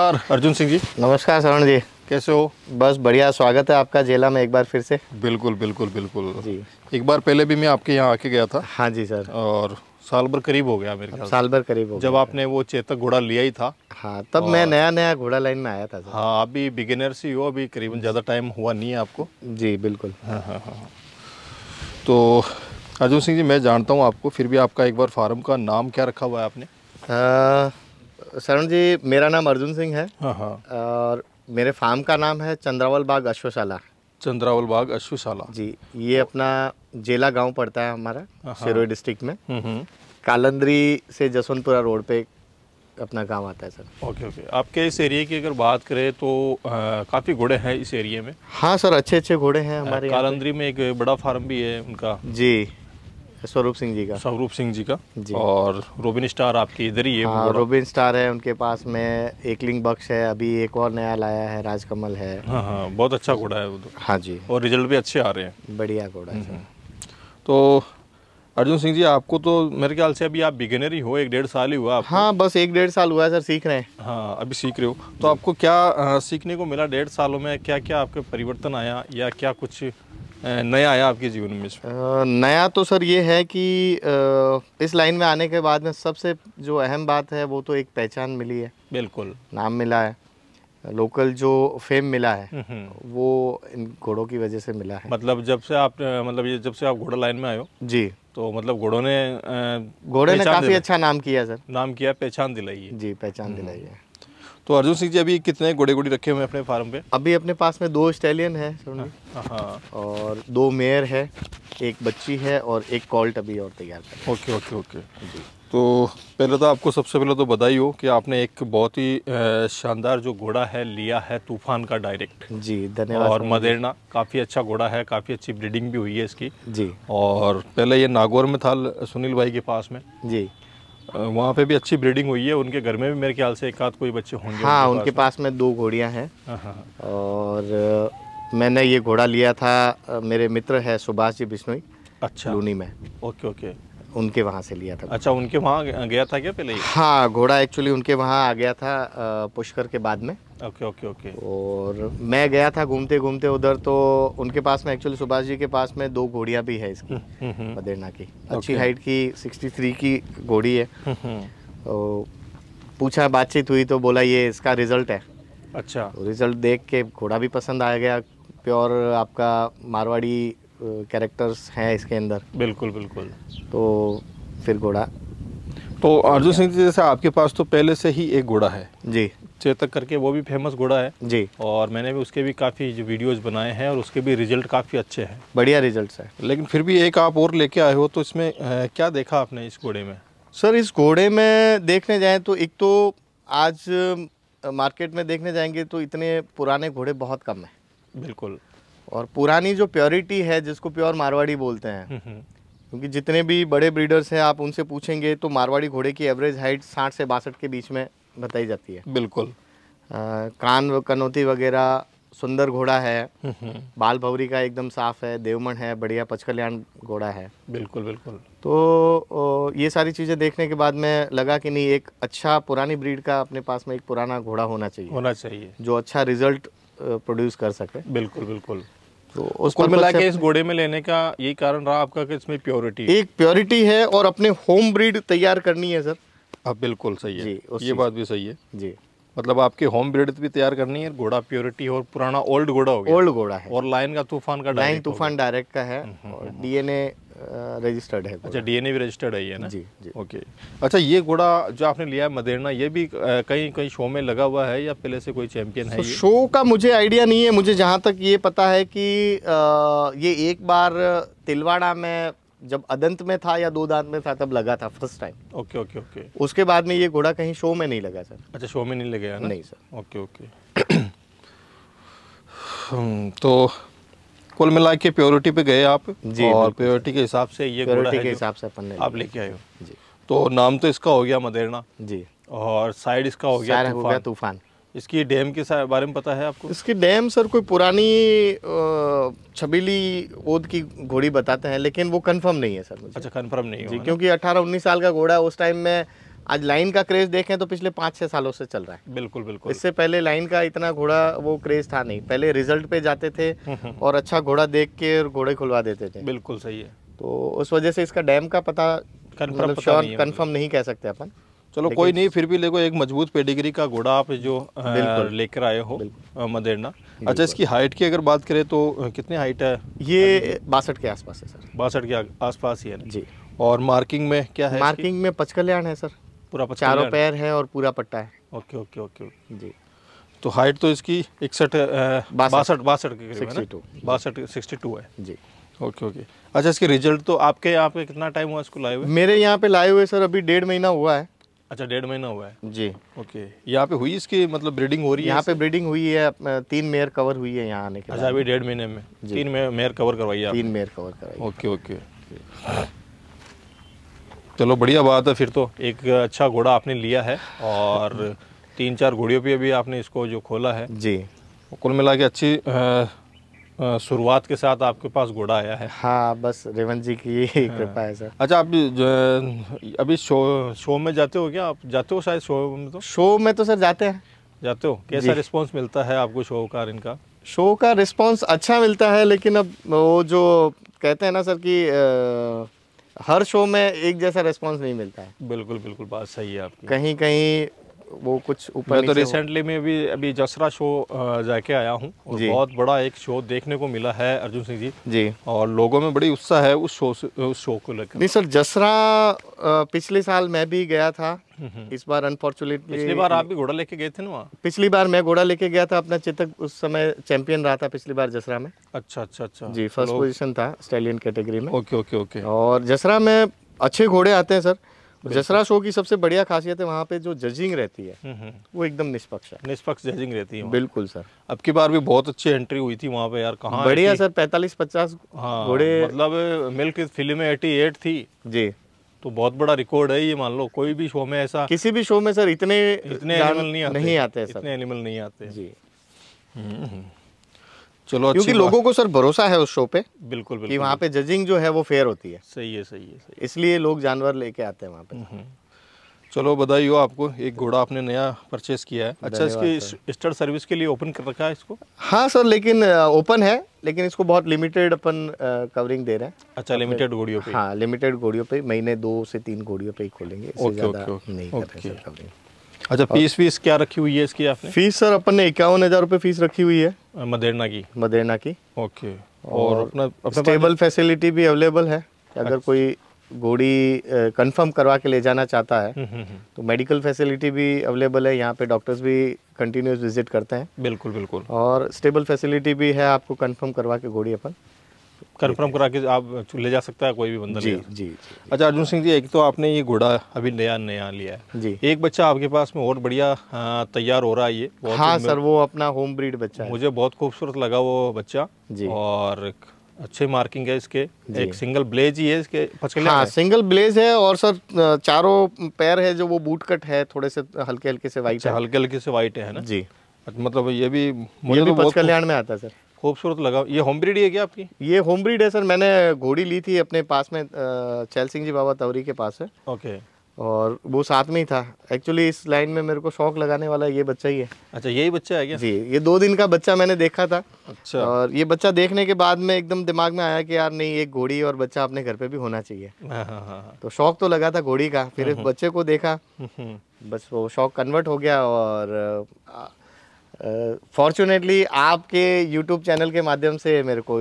नमस्कार अर्जुन सिंह जी नमस्कार शरण जी कैसे हो बस बढ़िया स्वागत है आपका जेला में एक बार फिर से बिल्कुल बिल्कुल बिल्कुल जी एक बार पहले भी मैं आपके यहाँ आके गया था हाँ जी सर और साल भर करीब हो गया मेरे ख्याल साल भर करीब हो जब आपने वो चेतक घोड़ा लिया ही था हाँ तब मैं नया नया घोड़ा लाइन में आया था सर। हाँ आप भी बिगिनर से हो अभी करीबन ज़्यादा टाइम हुआ नहीं है आपको जी बिल्कुल हाँ, हाँ हाँ हाँ तो अर्जुन सिंह जी मैं जानता हूँ आपको फिर भी आपका एक बार फार्म का नाम क्या रखा हुआ है आपने शरण जी मेरा नाम अर्जुन सिंह है हाँ, हाँ। और मेरे फार्म का नाम है चंद्रावल बाग अश्वशाला चंद्रावल बाग अश्वशाला जी ये अपना जेला गांव पड़ता है हमारा हाँ, सिरोई डिस्ट्रिक्ट में हम्म, हम्म। कालंदरी से जसवंतपुरा रोड पे अपना गांव आता है सर ओके ओके आपके इस एरिया की अगर बात करें तो काफ़ी घोड़े हैं इस एरिया में हाँ सर अच्छे अच्छे घोड़े हैं हमारे कालंदरी में एक बड़ा फार्म भी है उनका जी स्वरूप सिंह जी का स्वरूप सिंह जी का जी और रोबिन स्टार आपके इधर ही है हाँ, रोबिन स्टार है उनके पास में एकलिंग बक्स है अभी एक और नया लाया है राजकमल है हाँ हाँ बहुत अच्छा घोड़ा है वो तो। हाँ जी और रिजल्ट भी अच्छे आ रहे हैं बढ़िया घोड़ा है हम्म, हम्म। तो अर्जुन सिंह जी आपको तो मेरे ख्याल से अभी आप बिगिनर ही हो एक डेढ़ साल ही हुआ आपको। हाँ बस एक डेढ़ साल हुआ है सर सीख रहे हैं हाँ अभी सीख रहे हो तो आपको क्या आ, सीखने को मिला डेढ़ सालों में क्या क्या आपके परिवर्तन आया या क्या कुछ नया आया आपके जीवन में आ, नया तो सर ये है कि इस लाइन में आने के बाद में सबसे जो अहम बात है वो तो एक पहचान मिली है बिल्कुल नाम मिला है लोकल जो फेम मिला है हम्म, हम्म। वो इन घोड़ों की वजह से मिला है मतलब जब से आप मतलब ये जब से आप घोड़ा लाइन में आए हो जी तो मतलब घोड़ों ने घोड़े ने काफी अच्छा नाम किया सर नाम किया पहचान दिलाई है जी पहचान दिलाई हम्म। है तो अर्जुन सिंह जी अभी कितने घोड़े घोड़ी रखे हुए हैं अपने फार्म पे अभी अपने पास में दो स्टैलियन है हाँ, हाँ और दो मेयर है एक बच्ची है और एक कॉल्ट अभी और तैयार कर ओके ओके ओके तो पहले तो आपको सबसे पहले तो बधाई हो कि आपने एक बहुत ही शानदार जो घोड़ा है लिया है तूफान का डायरेक्ट जी धन्यवाद और मदेरना काफ़ी अच्छा घोड़ा है काफ़ी अच्छी ब्रीडिंग भी हुई है इसकी जी और पहले ये नागौर में था सुनील भाई के पास में जी वहाँ पे भी अच्छी ब्रीडिंग हुई है उनके घर में भी मेरे ख्याल से एक आध कोई बच्चे होंगे हाँ उनके, पास में दो घोड़ियाँ हैं हाँ, हाँ, हाँ। और मैंने ये घोड़ा लिया था मेरे मित्र है सुभाष जी बिश्नोई अच्छा लूनी में ओके ओके उनके वहाँ से लिया था अच्छा उनके वहाँ गया था क्या पहले हाँ घोड़ा एक्चुअली उनके वहाँ आ गया था पुष्कर के बाद में ओके ओके ओके और मैं गया था घूमते घूमते उधर तो उनके पास में एक्चुअली सुभाष जी के पास में दो घोड़ियाँ भी है इसकी हम्म, हम्म, हम्म। बदेरना की अच्छी हाइट की सिक्सटी थ्री की घोड़ी है तो पूछा बातचीत हुई तो बोला ये इसका रिजल्ट है अच्छा रिजल्ट तो देख के घोड़ा भी पसंद आ गया प्योर आपका मारवाड़ी कैरेक्टर्स हैं इसके अंदर बिल्कुल बिल्कुल तो फिर घोड़ा तो अर्जुन सिंह जी जैसे आपके पास तो पहले से ही एक घोड़ा है जी चेतक करके वो भी फेमस घोड़ा है जी और मैंने भी उसके भी काफ़ी जो वीडियोस बनाए हैं और उसके भी रिजल्ट काफ़ी अच्छे हैं बढ़िया रिजल्ट है लेकिन फिर भी एक आप और लेके आए हो तो इसमें क्या देखा आपने इस घोड़े में सर इस घोड़े में देखने जाएँ तो एक तो आज मार्केट में देखने जाएंगे तो इतने पुराने घोड़े बहुत कम हैं बिल्कुल और पुरानी जो प्योरिटी है जिसको प्योर मारवाड़ी बोलते हैं हम्म, हम्म। क्योंकि जितने भी बड़े ब्रीडर्स हैं आप उनसे पूछेंगे तो मारवाड़ी घोड़े की एवरेज हाइट साठ से बासठ के बीच में बताई जाती है बिल्कुल आ, कान व कनौती वगैरह सुंदर घोड़ा है हम्म, बाल भवरी का एकदम साफ है देवमन है बढ़िया पचकल्याण घोड़ा है बिल्कुल बिल्कुल तो ये सारी चीज़ें देखने के बाद में लगा कि नहीं एक अच्छा पुरानी ब्रीड का अपने पास में एक पुराना घोड़ा होना चाहिए होना चाहिए जो अच्छा रिजल्ट प्रोड्यूस कर सके बिल्कुल बिल्कुल तो उस कुल मिला के इस घोड़े में लेने का यही कारण रहा आपका कि इसमें प्योरिटी एक प्योरिटी है और अपने होम ब्रीड तैयार करनी है सर अब हाँ, बिल्कुल सही है जी ये बात भी सही है जी मतलब आपके होम ब्रीड भी तैयार करनी है घोड़ा प्योरिटी और पुराना ओल्ड घोड़ा होगा ओल्ड घोड़ा है और लाइन का तूफान का लाइन तूफान डायरेक्ट का है हम्म, हम्म, और डीएनए हम्म, रजिस्टर्ड है अच्छा डीएनए भी रजिस्टर्ड है ये ना जी, जी ओके अच्छा ये घोड़ा जो आपने लिया है मदेरना ये भी कहीं कहीं शो में लगा हुआ है या पहले से कोई चैंपियन है शो का मुझे आइडिया नहीं है मुझे जहाँ तक ये पता है कि ये एक बार तिलवाड़ा में जब अदंत में था या दो दांत में था तब लगा था first time okay okay okay उसके बाद में ये घोड़ा कहीं शो में नहीं लगा सर अच्छा शो में नहीं लगा नहीं सर ओके ओके तो कुल मिला के प्योरिटी पे गए आप जी और प्योरिटी के हिसाब से ये प्योरिटी के हिसाब से अपन ने आप लेके आए हो जी तो नाम तो इसका हो गया मदेरना जी और साइड इसका हो गया तूफान इसकी डैम के बारे में पता है आपको इसकी डैम सर कोई पुरानी छबीली ओद की घोड़ी बताते हैं लेकिन वो कंफर्म नहीं है सर मुझे अच्छा कंफर्म नहीं जी क्योंकि 18-19 साल का घोड़ा उस टाइम में आज लाइन का क्रेज देखें तो पिछले पाँच छः सालों से चल रहा है बिल्कुल बिल्कुल इससे पहले लाइन का इतना घोड़ा वो क्रेज था नहीं पहले रिजल्ट पे जाते थे हम्म, हम्म। और अच्छा घोड़ा देख के और घोड़े खुलवा देते थे बिल्कुल सही है तो उस वजह से इसका डैम का पता कन्फर्म मतलब कन्फर्म नहीं कह सकते अपन चलो कोई नहीं फिर भी देखो एक मजबूत पेडिग्री का घोड़ा आप जो लेकर आए हो मदेरना अच्छा इसकी हाइट की अगर बात करें तो कितनी हाइट है ये बासठ के आसपास है सर बासठ के आसपास ही है जी और मार्किंग में क्या है मार्किंग में पचकल्याण है सर पूरा चारों पैर है और पूरा पट्टा है ओके ओके ओके जी तो हाइट तो इसकी इकसठ बासठ बासठ बासठ सिक्सटी टू है जी ओके ओके अच्छा इसके रिजल्ट तो आपके यहाँ पे कितना टाइम हुआ इसको लाए हुए मेरे यहाँ पे लाए हुए सर अभी डेढ़ महीना हुआ है अच्छा डेढ़ महीना हुआ है जी ओके यहाँ पे हुई इसकी मतलब ब्रीडिंग हो रही है यहाँ पे ब्रीडिंग हुई है तीन मेयर कवर हुई है यहाँ आने के अच्छा अभी डेढ़ महीने में तीन मेयर कवर करवाई तीन मेयर कवर करवाई ओके ओके चलो बढ़िया बात है फिर तो एक अच्छा घोड़ा आपने लिया है और तीन चार घोड़ियों पे भी आपने इसको जो खोला है जी कुल मिला के अच्छी शुरुआत के साथ आपके पास घोड़ा आया है हाँ बस रेवंत जी की हाँ। कृपा है सर अच्छा आप अभी शो शो में जाते हो क्या आप जाते हो शायद शो में तो शो में तो सर जाते हैं जाते हो कैसा रिस्पांस मिलता है आपको शो का इनका शो का रिस्पांस अच्छा मिलता है लेकिन अब वो जो कहते हैं ना सर कि हर शो में एक जैसा रिस्पॉन्स नहीं मिलता है बिल्कुल बिल्कुल बात सही है आपकी कहीं कहीं वो कुछ ऊपर तो रिसेंटली मैं भी अभी जसरा शो जाके आया हूँ बहुत बड़ा एक शो देखने को मिला है अर्जुन सिंह जी जी और लोगों में बड़ी उत्साह है उस शो से उस शो को लेकर नहीं सर जसरा पिछले साल मैं भी गया था हम्म, हम्म। इस बार अनफॉर्चुनेटली पिछली बार आप भी घोड़ा लेके गए थे ना वहाँ पिछली बार मैं घोड़ा लेके गया था अपना चेतक उस समय चैंपियन रहा था पिछली बार जसरा में अच्छा अच्छा अच्छा जी फर्स्ट पोजिशन था स्टेलियन कैटेगरी में ओके ओके ओके और जसरा में अच्छे घोड़े आते हैं सर जसरा शो की सबसे बढ़िया खासियत है वहाँ पे जो जजिंग रहती है हम्म, हम्म। वो एकदम निष्पक्ष है निष्पक्ष जजिंग रहती है बिल्कुल सर अब की बार भी बहुत अच्छी एंट्री हुई थी वहाँ पे यार कहाँ बढ़िया सर पैंतालीस पचास हाँ, घोड़े मतलब मिल्क फिल्म में एटी एट थी जी तो बहुत बड़ा रिकॉर्ड है ये मान लो कोई भी शो में ऐसा किसी भी शो में सर इतने इतने एनिमल नहीं आते नहीं आते इतने एनिमल नहीं आते जी हम्म, चलो क्योंकि लोगों को सर भरोसा है उस शो पे बिल्कुल बिल्कुल वहाँ पे जजिंग जो है वो फेयर होती है सही है सही है, सही है। इसलिए लोग जानवर लेके आते हैं वहाँ पे हम्म, हम्म। चलो बधाई हो आपको एक घोड़ा आपने नया परचेस किया है अच्छा इसकी स्टर सर्विस के लिए ओपन कर रखा है इसको हाँ सर लेकिन ओपन है लेकिन इसको बहुत लिमिटेड अपन कवरिंग दे रहे हैं अच्छा लिमिटेड घोड़ियों पे हाँ लिमिटेड घोड़ियों पे महीने दो से तीन घोड़ियों पे ही खोलेंगे ओके ओके नहीं अच्छा फीस फीस क्या रखी हुई है इसकी आपने फीस सर अपन ने इक्यावन हज़ार रुपये फीस रखी हुई है मदेरना की मदेरना की ओके और, और अपना, अपना स्टेबल फैसिलिटी भी अवेलेबल है अगर अच्छा। कोई घोड़ी कंफर्म करवा के ले जाना चाहता है हम्म, हम्म, हम्म। तो मेडिकल फैसिलिटी भी अवेलेबल है यहाँ पे डॉक्टर्स भी कंटिन्यूस विजिट करते हैं बिल्कुल बिल्कुल और स्टेबल फैसिलिटी भी है आपको कंफर्म करवा के घोड़ी अपन कन्फर्म करा के आप ले जा सकता है कोई भी बंदा जी जी, जी अच्छा अर्जुन सिंह जी एक तो आपने ये घोड़ा अभी नया नया लिया है जी एक बच्चा आपके पास में और बढ़िया तैयार हो रहा है ये हाँ सर वो अपना होम ब्रीड बच्चा है मुझे बहुत खूबसूरत लगा वो बच्चा जी और अच्छे मार्किंग है इसके एक सिंगल ब्लेज ही है इसके पचकले हाँ सिंगल ब्लेज है और सर चारों पैर है जो वो बूट कट है थोड़े से हल्के हल्के से वाइट अच्छा, हल्के हल्के से वाइट है ना जी मतलब ये भी मुझे ये भी तो बहुत कल्याण में आता है सर खूबसूरत लगा ये होम ब्रीड है क्या आपकी ये होम ब्रीड है सर मैंने घोड़ी ली थी अपने पास में चैल सिंह जी बाबा तवरी के पास है ओके और वो साथ में ही था एक्चुअली इस लाइन में मेरे को शौक लगाने वाला ये बच्चा ही है अच्छा यही बच्चा है क्या जी ये दो दिन का बच्चा मैंने देखा था अच्छा और ये बच्चा देखने के बाद में एकदम दिमाग में आया कि यार नहीं एक घोड़ी और बच्चा अपने घर पे भी होना चाहिए हाँ हाँ।, हाँ, हाँ। तो शौक तो लगा था घोड़ी का फिर इस हम्म, हम्म। बच्चे को देखा हम्म, बस वो शौक कन्वर्ट हो गया और फॉर्चुनेटली आपके यूट्यूब चैनल के माध्यम से मेरे को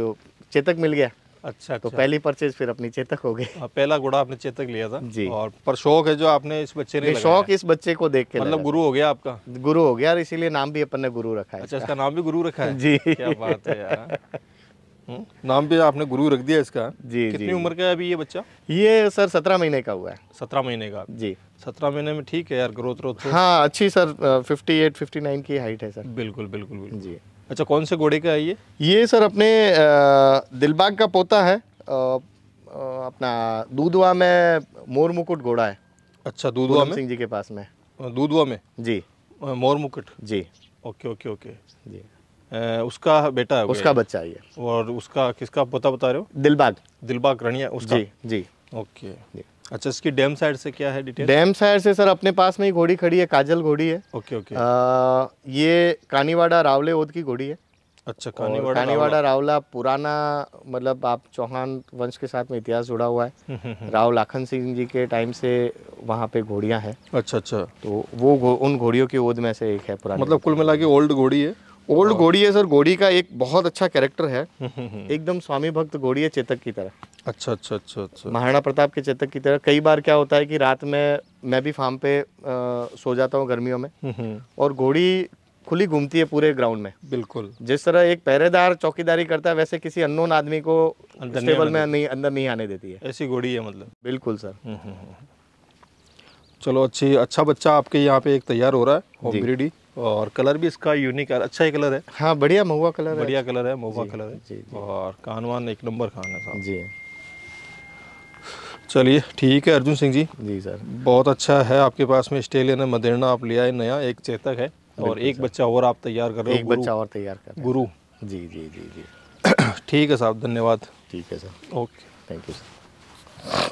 चेतक मिल गया अच्छा तो अच्छा। पहली परचेज फिर अपनी चेतक हो गई हाँ, पहला घोड़ा आपने चेतक लिया था जी और पर शौक है जो आपने इस बच्चे ने शौक इस बच्चे को देख के मतलब गुरु हो गया आपका गुरु हो गया और इसीलिए नाम भी अपन ने गुरु रखा है अच्छा इसका नाम भी गुरु रखा है जी क्या बात है यार हम्म। नाम भी आपने गुरु रख दिया इसका जी कितनी जी, उम्र का है अभी ये बच्चा ये सर सत्रह महीने का हुआ है सत्रह महीने का जी सत्रह महीने में ठीक है यार ग्रोथ रोथ तो। हाँ अच्छी sir fifty eight fifty nine की हाइट है सर बिल्कुल बिल्कुल, बिल्कुल। जी अच्छा कौन से घोड़े का है ये ये सर अपने दिलबाग का पोता है अपना दूधवा में मोर मुकुट घोड़ा है अच्छा दूधवा सिंह जी के पास में दूधवा में जी मोर मुकुट जी ओके ओके ओके जी उसका बेटा है उसका बच्चा है और उसका किसका पोता बता रहे हो दिलबाग दिलबाग रणिया उसका जी जी ओके अच्छा इसकी डैम साइड से क्या है डिटेल डैम साइड से सर अपने पास में ही घोड़ी खड़ी है काजल घोड़ी है ओके ओके आ, ये कानीवाड़ा रावले ओद की घोड़ी है अच्छा कानीवाड़ा कानीवाड़ा रावला पुराना मतलब आप चौहान वंश के साथ में इतिहास जुड़ा हुआ है हम्म, हम्म, हम्म। राव लाखन सिंह जी के टाइम से वहाँ पे घोड़ियाँ हैं अच्छा अच्छा तो वो उन घोड़ियों की ओद में से एक है पुराना मतलब कुल मिला के ओल्ड घोड़ी है ओल्ड घोड़ी हाँ। है सर घोड़ी का एक बहुत अच्छा कैरेक्टर है हम्म, हम्म, हम्म। एकदम स्वामी भक्त घोड़ी है चेतक की तरह अच्छा अच्छा अच्छा अच्छा महाराणा प्रताप के चेतक की तरह कई बार क्या होता है कि रात में मैं भी फार्म पे आ, सो जाता हूँ गर्मियों में और घोड़ी खुली घूमती है पूरे ग्राउंड में बिल्कुल जिस तरह एक पहरेदार चौकीदारी करता है वैसे किसी अननोन आदमी को स्टेबल में नहीं अंदर नहीं आने देती है ऐसी घोड़ी है मतलब बिल्कुल सर चलो अच्छी अच्छा बच्चा आपके यहाँ पे एक तैयार हो रहा है होम ब्रीडी और कलर भी इसका यूनिक अच्छा ही कलर है हाँ बढ़िया महुआ कलर बढ़िया कलर है महुआ कलर है और कानवान एक नंबर खान है साहब जी चलिए ठीक है अर्जुन सिंह जी जी सर बहुत अच्छा है आपके पास में स्टेलियन है मदेरना आप लिया है नया एक चेतक है और एक बच्चा और आप तैयार कर रहे हो एक बच्चा और तैयार कर गुरु जी जी जी जी ठीक है साहब धन्यवाद ठीक है sir okay thank you sir